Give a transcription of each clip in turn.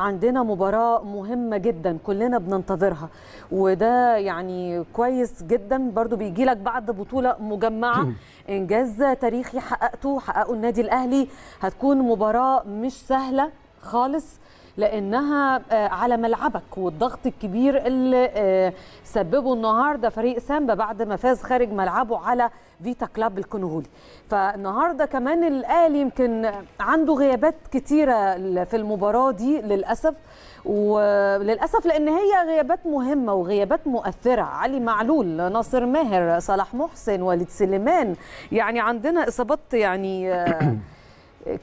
عندنا مباراة مهمة جدا كلنا بننتظرها وده يعني كويس جدا برضو بيجي لك بعد بطولة مجمعة إنجاز تاريخي حققته حققه النادي الأهلي هتكون مباراة مش سهلة خالص لانها آه، على ملعبك والضغط الكبير اللي آه، سببه النهارده فريق سامبا بعد ما فاز خارج ملعبه على فيتا كلاب الكونغولي فالنهارده كمان الاهلي يمكن عنده غيابات كتيره في المباراه دي للاسف وللاسف لان هي غيابات مهمه وغيابات مؤثره علي معلول ناصر ماهر صلاح محسن وليد سليمان يعني عندنا اصابات يعني آه،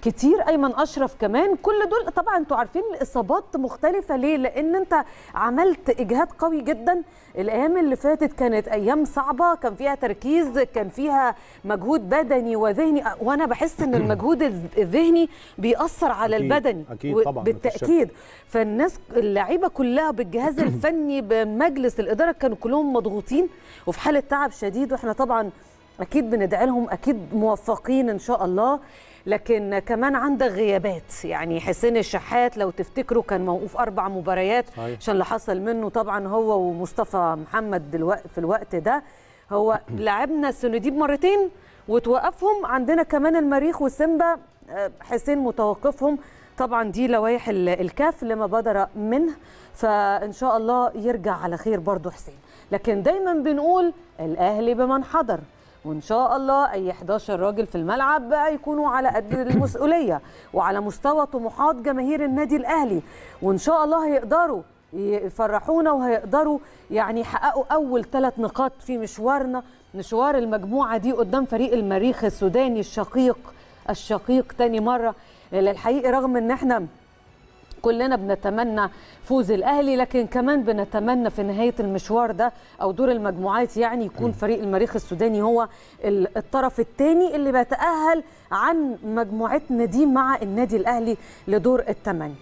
كتير ايمن اشرف كمان كل دول طبعا انتوا عارفين الاصابات مختلفه ليه لان انت عملت اجهاد قوي جدا الايام اللي فاتت كانت ايام صعبه كان فيها تركيز كان فيها مجهود بدني وذهني وانا بحس ان المجهود الذهني بيأثر على أكيد البدني أكيد طبعا بالتاكيد فالناس اللعيبه كلها بالجهاز الفني بمجلس الاداره كانوا كلهم مضغوطين وفي حاله تعب شديد واحنا طبعا اكيد بندعي لهم اكيد موفقين ان شاء الله لكن كمان عندك غيابات يعني حسين الشحات لو تفتكروا كان موقوف اربع مباريات عشان اللي حصل منه طبعا هو ومصطفى محمد دلوقتي في الوقت ده هو لعبنا السنديب مرتين وتوقفهم عندنا كمان المريخ وسيمبا آه، حسين متوقفهم طبعا دي لوائح الكاف لما بدر منه فان شاء الله يرجع على خير برضه حسين لكن دايما بنقول الاهلي بمن حضر وان شاء الله اي 11 راجل في الملعب بقى يكونوا على قد المسؤوليه وعلى مستوى طموحات جماهير النادي الاهلي وان شاء الله هيقدروا يفرحونا وهيقدروا يعني يحققوا اول ثلاث نقاط في مشوارنا مشوار المجموعه دي قدام فريق المريخ السوداني الشقيق الشقيق تاني مره للحقيقه رغم ان احنا كلنا بنتمنى فوز الاهلي لكن كمان بنتمنى في نهايه المشوار ده او دور المجموعات يعني يكون فريق المريخ السوداني هو الطرف الثاني اللي بيتاهل عن مجموعتنا دي مع النادي الاهلي لدور الثمانيه